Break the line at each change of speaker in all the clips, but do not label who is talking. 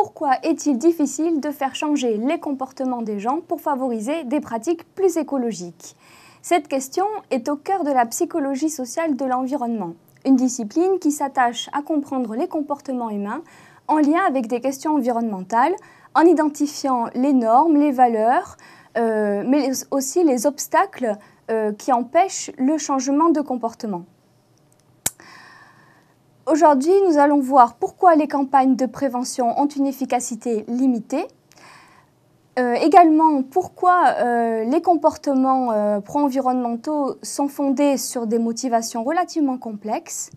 pourquoi est-il difficile de faire changer les comportements des gens pour favoriser des pratiques plus écologiques Cette question est au cœur de la psychologie sociale de l'environnement, une discipline qui s'attache à comprendre les comportements humains en lien avec des questions environnementales, en identifiant les normes, les valeurs, euh, mais aussi les obstacles euh, qui empêchent le changement de comportement. Aujourd'hui, nous allons voir pourquoi les campagnes de prévention ont une efficacité limitée. Euh, également, pourquoi euh, les comportements euh, pro-environnementaux sont fondés sur des motivations relativement complexes.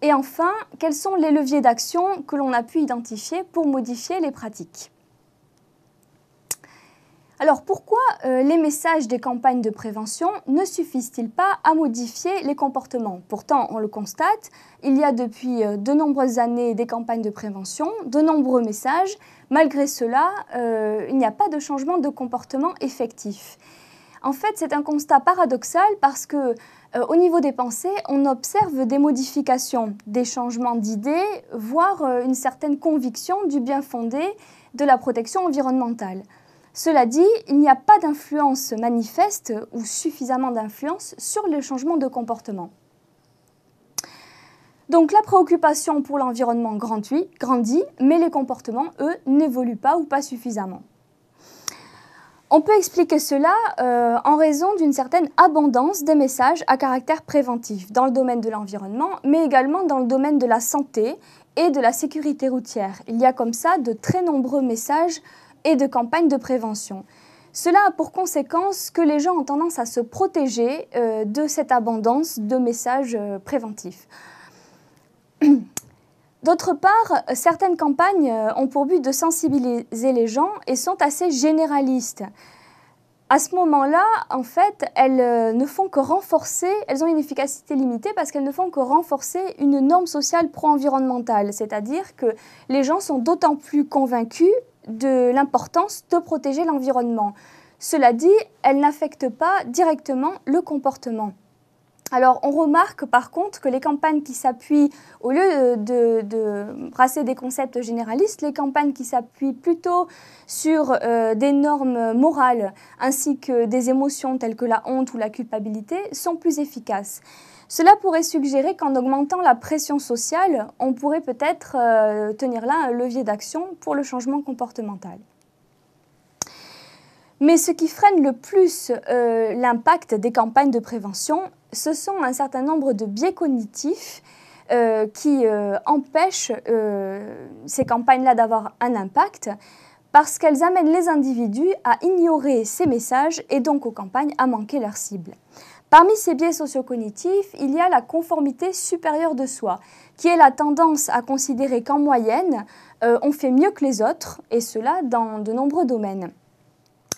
Et enfin, quels sont les leviers d'action que l'on a pu identifier pour modifier les pratiques. Alors pourquoi euh, les messages des campagnes de prévention ne suffisent-ils pas à modifier les comportements Pourtant, on le constate, il y a depuis euh, de nombreuses années des campagnes de prévention, de nombreux messages. Malgré cela, euh, il n'y a pas de changement de comportement effectif. En fait, c'est un constat paradoxal parce que au niveau des pensées, on observe des modifications, des changements d'idées, voire une certaine conviction du bien fondé de la protection environnementale. Cela dit, il n'y a pas d'influence manifeste ou suffisamment d'influence sur les changements de comportement. Donc la préoccupation pour l'environnement grandit, mais les comportements, eux, n'évoluent pas ou pas suffisamment. On peut expliquer cela euh, en raison d'une certaine abondance des messages à caractère préventif dans le domaine de l'environnement, mais également dans le domaine de la santé et de la sécurité routière. Il y a comme ça de très nombreux messages et de campagnes de prévention. Cela a pour conséquence que les gens ont tendance à se protéger euh, de cette abondance de messages euh, préventifs. D'autre part, certaines campagnes euh, ont pour but de sensibiliser les gens et sont assez généralistes. À ce moment-là, en fait, elles ne font que renforcer, elles ont une efficacité limitée parce qu'elles ne font que renforcer une norme sociale pro-environnementale, c'est-à-dire que les gens sont d'autant plus convaincus de l'importance de protéger l'environnement. Cela dit, elle n'affecte pas directement le comportement. Alors on remarque par contre que les campagnes qui s'appuient, au lieu euh, de, brasser des concepts généralistes, les campagnes qui s'appuient plutôt sur euh, des normes morales ainsi que des émotions telles que la honte ou la culpabilité sont plus efficaces. Cela pourrait suggérer qu'en augmentant la pression sociale, on pourrait peut-être euh, tenir là un levier d'action pour le changement comportemental. Mais ce qui freine le plus euh, l'impact des campagnes de prévention, ce sont un certain nombre de biais cognitifs euh, qui empêchent ces campagnes-là d'avoir un impact parce qu'elles amènent les individus à ignorer ces messages et donc aux campagnes à manquer leur cible. Parmi ces biais sociocognitifs, il y a la conformité supérieure de soi, qui est la tendance à considérer qu'en moyenne, euh, on fait mieux que les autres, et cela dans de nombreux domaines.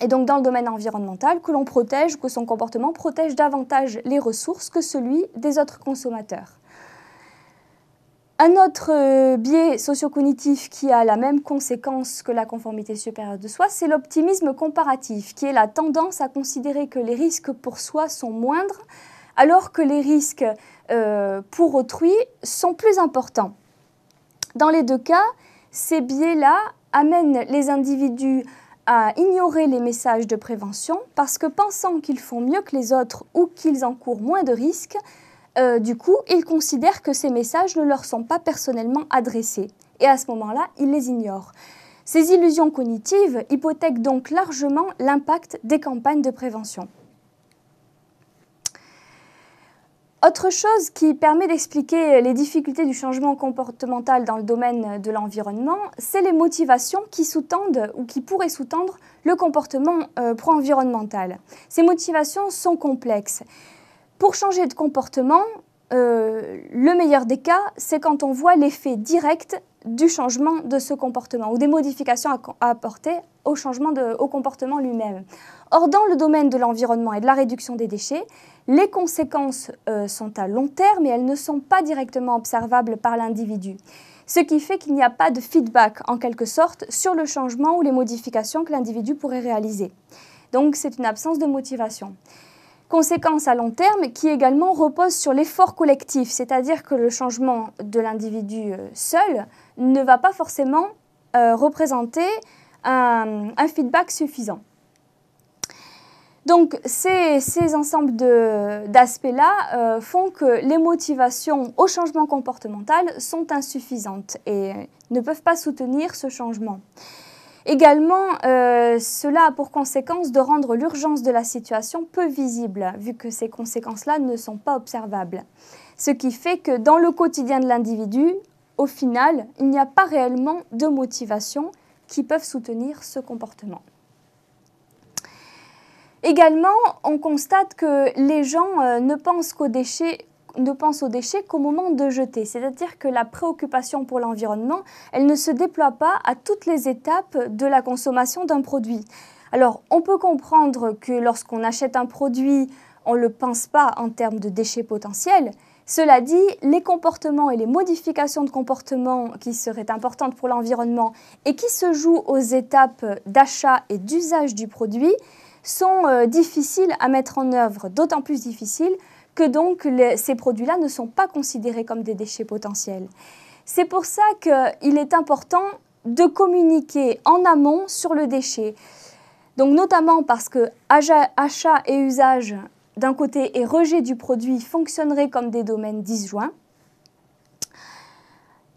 Et donc dans le domaine environnemental, que l'on protège, que son comportement protège davantage les ressources que celui des autres consommateurs. Un autre euh, biais sociocognitif qui a la même conséquence que la conformité supérieure de soi, c'est l'optimisme comparatif, qui est la tendance à considérer que les risques pour soi sont moindres, alors que les risques euh, pour autrui sont plus importants. Dans les deux cas, ces biais-là amènent les individus à ignorer les messages de prévention parce que pensant qu'ils font mieux que les autres ou qu'ils encourent moins de risques, euh, du coup, ils considèrent que ces messages ne leur sont pas personnellement adressés. Et à ce moment-là, ils les ignorent. Ces illusions cognitives hypothèquent donc largement l'impact des campagnes de prévention. Autre chose qui permet d'expliquer les difficultés du changement comportemental dans le domaine de l'environnement, c'est les motivations qui sous-tendent ou qui pourraient sous-tendre le comportement euh, pro-environnemental. Ces motivations sont complexes. Pour changer de comportement, euh, le meilleur des cas, c'est quand on voit l'effet direct du changement de ce comportement ou des modifications à, apporter au changement au comportement lui-même. Or, dans le domaine de l'environnement et de la réduction des déchets, les conséquences euh, sont à long terme et elles ne sont pas directement observables par l'individu. Ce qui fait qu'il n'y a pas de feedback, en quelque sorte, sur le changement ou les modifications que l'individu pourrait réaliser. Donc, c'est une absence de motivation. Conséquences à long terme qui également repose sur l'effort collectif, c'est-à-dire que le changement de l'individu euh, seul ne va pas forcément euh, représenter un, feedback suffisant. Donc ces, ensembles d'aspects-là euh, font que les motivations au changement comportemental sont insuffisantes et ne peuvent pas soutenir ce changement. Également, euh, cela a pour conséquence de rendre l'urgence de la situation peu visible, vu que ces conséquences-là ne sont pas observables. Ce qui fait que dans le quotidien de l'individu, au final, il n'y a pas réellement de motivation qui peuvent soutenir ce comportement. Également, on constate que les gens euh, ne pensent qu'aux déchets ne pense aux déchets qu'au moment de jeter. C'est-à-dire que la préoccupation pour l'environnement, elle ne se déploie pas à toutes les étapes de la consommation d'un produit. Alors, on peut comprendre que lorsqu'on achète un produit, on ne le pense pas en termes de déchets potentiels. Cela dit, les comportements et les modifications de comportement qui seraient importantes pour l'environnement et qui se jouent aux étapes d'achat et d'usage du produit sont euh, difficiles à mettre en œuvre, d'autant plus difficiles que donc ces produits-là ne sont pas considérés comme des déchets potentiels. C'est pour ça qu'il est important de communiquer en amont sur le déchet. Donc notamment parce que achat et usage d'un côté et rejet du produit fonctionneraient comme des domaines disjoints.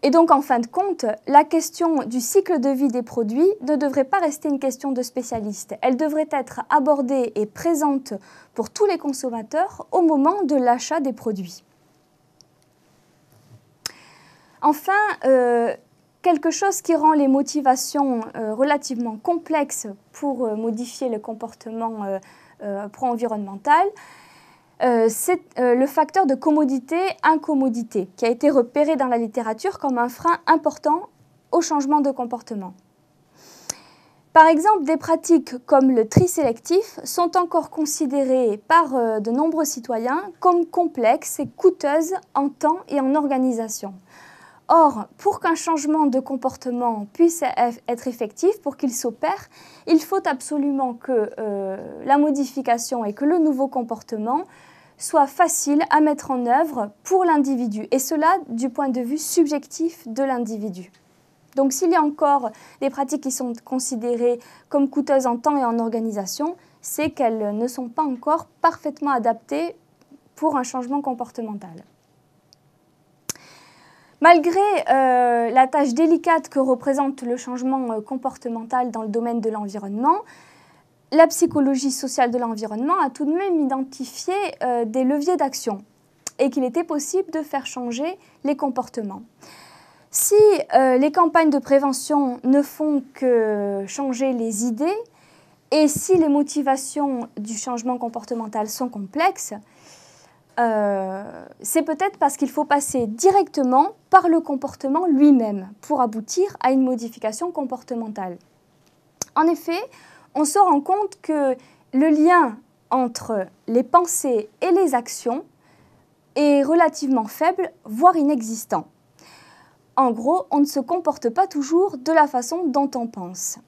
Et donc, en fin de compte, la question du cycle de vie des produits ne devrait pas rester une question de spécialiste. Elle devrait être abordée et présente pour tous les consommateurs au moment de l'achat des produits. Enfin, euh, quelque chose qui rend les motivations euh, relativement complexes pour euh, modifier le comportement pro-environnemental, euh, c'est euh, le facteur de commodité-incommodité, qui a été repéré dans la littérature comme un frein important au changement de comportement. Par exemple, des pratiques comme le tri sélectif sont encore considérées par euh, de nombreux citoyens comme complexes et coûteuses en temps et en organisation. Or, pour qu'un changement de comportement puisse être effectif, pour qu'il s'opère, il faut absolument que euh, la modification et que le nouveau comportement soient faciles à mettre en œuvre pour l'individu, et cela du point de vue subjectif de l'individu. Donc s'il y a encore des pratiques qui sont considérées comme coûteuses en temps et en organisation, c'est qu'elles ne sont pas encore parfaitement adaptées pour un changement comportemental. Malgré euh, la tâche délicate que représente le changement euh, comportemental dans le domaine de l'environnement, la psychologie sociale de l'environnement a tout de même identifié euh, des leviers d'action et qu'il était possible de faire changer les comportements. Si les campagnes de prévention ne font que changer les idées et si les motivations du changement comportemental sont complexes, euh, c'est peut-être parce qu'il faut passer directement par le comportement lui-même pour aboutir à une modification comportementale. En effet, on se rend compte que le lien entre les pensées et les actions est relativement faible, voire inexistant. En gros, on ne se comporte pas toujours de la façon dont on pense.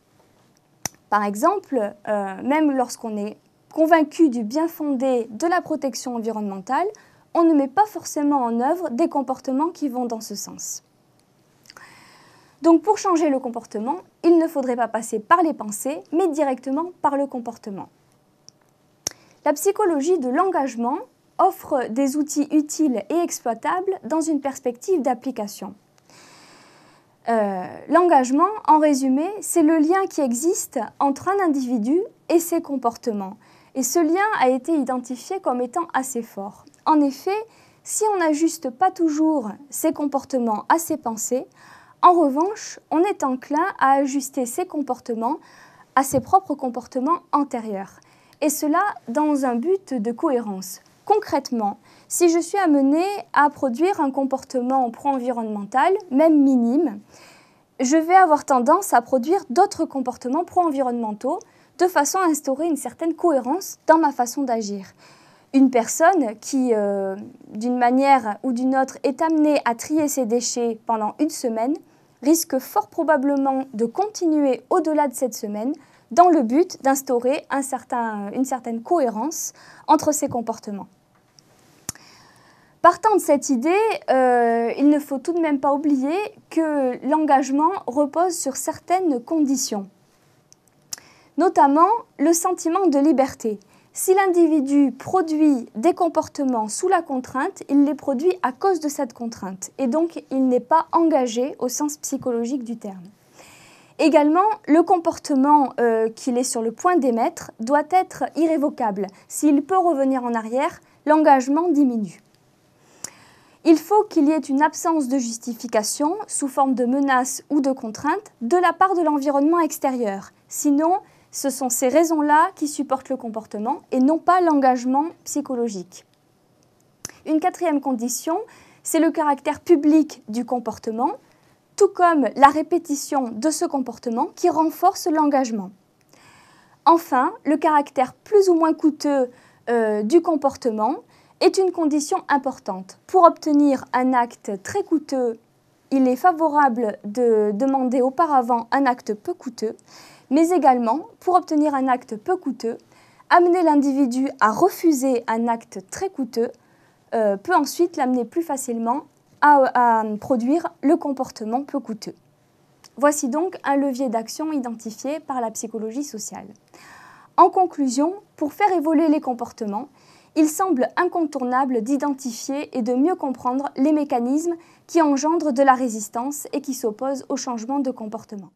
Par exemple, euh, même lorsqu'on est Convaincu du bien fondé de la protection environnementale, on ne met pas forcément en œuvre des comportements qui vont dans ce sens. Donc pour changer le comportement, il ne faudrait pas passer par les pensées, mais directement par le comportement. La psychologie de l'engagement offre des outils utiles et exploitables dans une perspective d'application. Euh, l'engagement, en résumé, c'est le lien qui existe entre un individu et ses comportements. Et ce lien a été identifié comme étant assez fort. En effet, si on n'ajuste pas toujours ses comportements à ses pensées, en revanche, on est enclin à ajuster ses comportements à ses propres comportements antérieurs. Et cela dans un but de cohérence. Concrètement, si je suis amené à produire un comportement pro-environnemental, même minime, je vais avoir tendance à produire d'autres comportements pro-environnementaux de façon à instaurer une certaine cohérence dans ma façon d'agir. Une personne qui, euh, d'une manière ou d'une autre, est amenée à trier ses déchets pendant une semaine risque fort probablement de continuer au-delà de cette semaine dans le but d'instaurer une certaine cohérence entre ses comportements. Partant de cette idée, euh, il ne faut tout de même pas oublier que l'engagement repose sur certaines conditions notamment le sentiment de liberté. Si l'individu produit des comportements sous la contrainte, il les produit à cause de cette contrainte et donc il n'est pas engagé au sens psychologique du terme. Également, le comportement euh, qu'il est sur le point d'émettre doit être irrévocable. S'il peut revenir en arrière, l'engagement diminue. Il faut qu'il y ait une absence de justification, sous forme de menace ou de contrainte, de la part de l'environnement extérieur. Sinon, ce sont ces raisons-là qui supportent le comportement et non pas l'engagement psychologique. Une quatrième condition, c'est le caractère public du comportement, tout comme la répétition de ce comportement qui renforce l'engagement. Enfin, le caractère plus ou moins coûteux euh, du comportement est une condition importante. Pour obtenir un acte très coûteux, il est favorable de demander auparavant un acte peu coûteux mais également, pour obtenir un acte peu coûteux, amener l'individu à refuser un acte très coûteux euh, peut ensuite l'amener plus facilement à, à produire le comportement peu coûteux. Voici donc un levier d'action identifié par la psychologie sociale. En conclusion, pour faire évoluer les comportements, il semble incontournable d'identifier et de mieux comprendre les mécanismes qui engendrent de la résistance et qui s'opposent au changement de comportement.